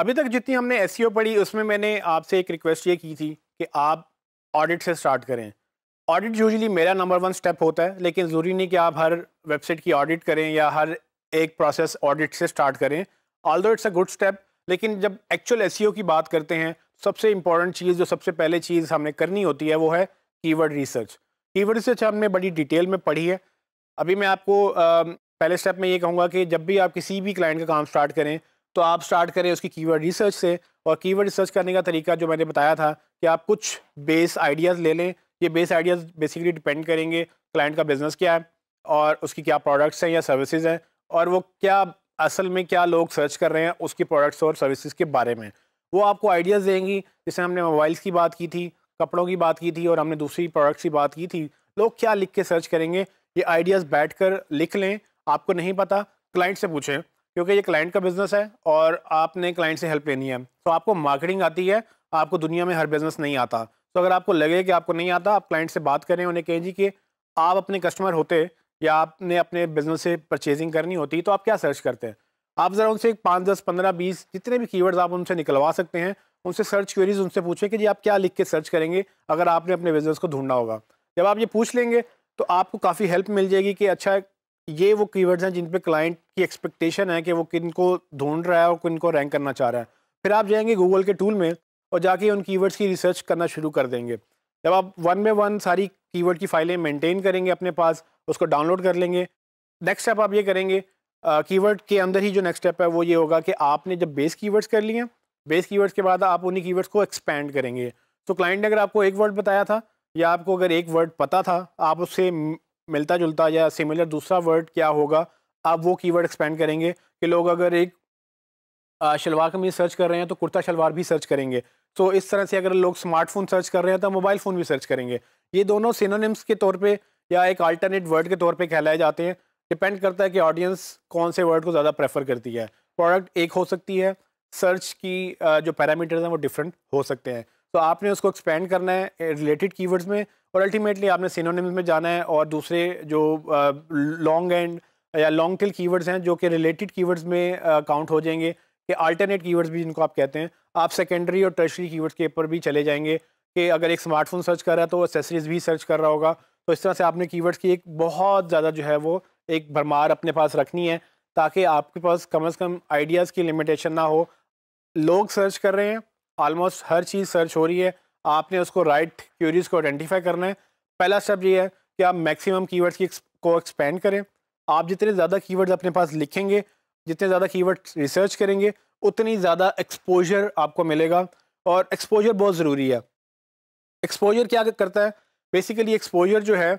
अभी तक जितनी हमने एस e पढ़ी उसमें मैंने आपसे एक रिक्वेस्ट ये की थी कि आप ऑडिट से स्टार्ट करें ऑडिट यूजली मेरा नंबर वन स्टेप होता है लेकिन ज़रूरी नहीं कि आप हर वेबसाइट की ऑडिट करें या हर एक प्रोसेस ऑडिट से स्टार्ट करें although it's a good step लेकिन जब एक्चुअल एस e की बात करते हैं सबसे इंपॉर्टेंट चीज़ जो सबसे पहले चीज़ हमने करनी होती है वो है कीवर्ड रिसर्च कीवर्ड रिसर्च हमने बड़ी डिटेल में पढ़ी है अभी मैं आपको आ, पहले स्टेप में ये कहूँगा कि जब भी आप किसी भी क्लाइंट का काम स्टार्ट करें तो आप स्टार्ट करें उसकी कीवर्ड रिसर्च से और कीवर्ड रिसर्च करने का तरीका जो मैंने बताया था कि आप कुछ बेस आइडियाज़ ले लें ये बेस आइडियाज़ बेसिकली डिपेंड करेंगे क्लाइंट का बिज़नेस क्या है और उसकी क्या प्रोडक्ट्स हैं या सर्विसेज हैं और वो क्या असल में क्या लोग सर्च कर रहे हैं उसकी प्रोडक्ट्स और सर्विसेज के बारे में वो आपको आइडियाज़ देंगी जैसे हमने मोबाइल्स की बात की थी कपड़ों की बात की थी और हमने दूसरी प्रोडक्ट्स की बात की थी लोग क्या लिख के सर्च करेंगे ये आइडियाज़ बैठ कर लिख लें आपको नहीं पता क्लाइंट से पूछें क्योंकि ये क्लाइंट का बिजनेस है और आपने क्लाइंट से हेल्प लेनी है तो आपको मार्केटिंग आती है आपको दुनिया में हर बिजनेस नहीं आता तो अगर आपको लगे कि आपको नहीं आता आप क्लाइंट से बात करें उन्हें कहें जी कि आप अपने कस्टमर होते या आपने अपने बिजनेस से परचेजिंग करनी होती तो आप क्या सर्च करते हैं आप ज़रा उनसे एक पाँच दस पंद्रह बीस जितने भी कीवर्ड्स आप उनसे निकलवा सकते हैं उनसे सर्च क्वेरीज उनसे पूछें कि जी आप क्या लिख के सर्च करेंगे अगर आपने अपने बिज़नेस को ढूंढना होगा जब आप ये पूछ लेंगे तो आपको काफ़ी हेल्प मिल जाएगी कि अच्छा ये वो कीवर्ड्स हैं जिन पे क्लाइंट की एक्सपेक्टेशन है कि वो किन को ढूंढ रहा है और किन को रैंक करना चाह रहा है फिर आप जाएंगे गूगल के टूल में और जाके उन कीवर्ड्स की रिसर्च करना शुरू कर देंगे जब आप वन बाई वन सारी कीवर्ड की फाइलें मेंटेन करेंगे अपने पास उसको डाउनलोड कर लेंगे नेक्स्ट स्टेप आप ये करेंगे कीवर्ड के अंदर ही जो नेक्स्ट स्टेप है वो ये होगा कि आपने जब बेस कीवर्ड्स कर लिए बेस कीवर्ड्स के बाद आप उन्हीं कीवर्ड्स को एक्सपेंड करेंगे तो क्लाइंट ने अगर आपको एक वर्ड बताया था या आपको अगर एक वर्ड पता था आप उससे मिलता जुलता या सिमिलर दूसरा वर्ड क्या होगा आप वो कीवर्ड एक्सपेंड करेंगे कि लोग अगर एक शलवार कमीज सर्च कर रहे हैं तो कुर्ता शलवार भी सर्च करेंगे तो इस तरह से अगर लोग स्मार्टफोन सर्च कर रहे हैं तो मोबाइल फ़ोन भी सर्च करेंगे ये दोनों सिनोनिम्स के तौर पे या एक अल्टरनेट वर्ड के तौर पे कहलाए जाते हैं डिपेंड करता है कि ऑडियंस कौन से वर्ड को ज़्यादा प्रेफर करती है प्रोडक्ट एक हो सकती है सर्च की जो पैरामीटर्स हैं वो डिफरेंट हो सकते हैं तो आपने उसको एक्सपेंड करना है रिलेटेड कीवर्ड्स में और अल्टीमेटली आपने सिनोनिम्स में जाना है और दूसरे जो लॉन्ग एंड या लॉन्ग टेल कीवर्ड्स हैं जो कि रिलेटेड कीवर्ड्स में काउंट हो जाएंगे कि अल्टरनेट कीवर्ड्स भी जिनको आप कहते हैं आप सेकेंडरी और टर्शरी कीवर्ड्स के ऊपर भी चले जाएंगे कि अगर एक स्मार्टफोन सर्च कर रहा है तो एसेसरीज भी सर्च कर रहा होगा तो इस तरह से आपने कीवर्ड्स की एक बहुत ज़्यादा जो है वो एक भरमार अपने पास रखनी है ताकि आपके पास कम अज़ कम आइडियाज़ की लिमिटेशन ना हो लोग सर्च कर रहे हैं ऑलमोस्ट हर चीज़ सर्च हो रही है आपने उसको राइट right क्यूरीज़ को आइडेंटिफाई करना है पहला स्टेप ये है कि आप मैक्सिमम कीवर्ड्स की को एक्सपेंड करें आप जितने ज़्यादा कीवर्ड्स अपने पास लिखेंगे जितने ज़्यादा कीवर्ड्स रिसर्च करेंगे उतनी ज़्यादा एक्सपोजर आपको मिलेगा और एक्सपोजर बहुत ज़रूरी है एक्सपोजर क्या करता है बेसिकली एक्सपोजर जो है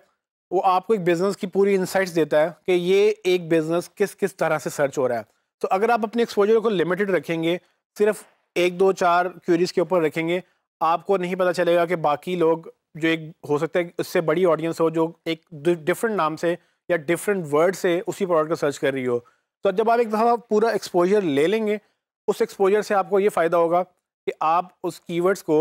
वो आपको एक बिज़नेस की पूरी इंसाइट्स देता है कि ये एक बिज़नेस किस किस तरह से सर्च हो रहा है तो अगर आप अपने एक्सपोजर को लिमिटेड रखेंगे सिर्फ एक दो चार क्यूरीज के ऊपर रखेंगे आपको नहीं पता चलेगा कि बाकी लोग जो एक हो सकता है उससे बड़ी ऑडियंस हो जो एक डिफरेंट नाम से या डिफरेंट वर्ड से उसी प्रोडक्ट को सर्च कर रही हो तो जब आप एक दफ़ा पूरा एक्सपोजर ले लेंगे उस एक्सपोजर से आपको ये फ़ायदा होगा कि आप उस कीवर्ड्स को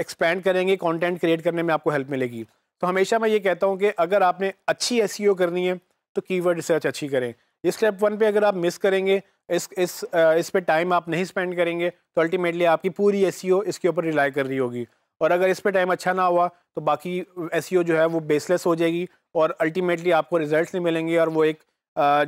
एक्सपेंड करेंगे कंटेंट क्रिएट करने में आपको हेल्प मिलेगी तो हमेशा मैं ये कहता हूँ कि अगर आपने अच्छी एस e करनी है तो कीवर्ड रिसर्च अच्छी करें ये स्टेप वन पे अगर आप मिस करेंगे इस इस इस पर टाइम आप नहीं स्पेंड करेंगे तो अल्टीमेटली आपकी पूरी एस e इसके ऊपर रिलाई कर रही होगी और अगर इस पर टाइम अच्छा ना हुआ तो बाकी एस e जो है वो बेसलेस हो जाएगी और अल्टीमेटली आपको रिजल्ट नहीं मिलेंगे और वो एक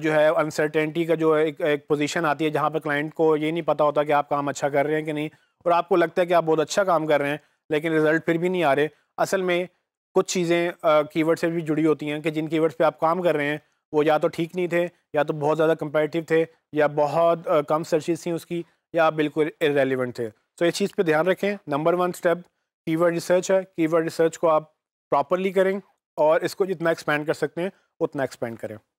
जो है अनसर्टेनिटी का जो एक एक पोजीशन आती है जहाँ पर क्लाइंट को ये नहीं पता होता कि आप काम अच्छा कर रहे हैं कि नहीं और आपको लगता है कि आप बहुत अच्छा काम कर रहे हैं लेकिन रिज़ल्ट फिर भी नहीं आ रहे असल में कुछ चीज़ें कीवर्ड से भी जुड़ी होती हैं कि जिन कीवर्ड्स पे आप काम कर रहे हैं वो या तो ठीक नहीं थे या तो बहुत ज़्यादा कंपेटिव थे या बहुत कम सर्चिज थी उसकी या बिल्कुल इरेलीवेंट थे सो so, इस चीज़ पे ध्यान रखें number one step keyword research है कीवर्ड रिसर्च को आप प्रॉपरली करें और इसको जितना एक्सपेंड कर सकते हैं उतना एक्सपेंड करें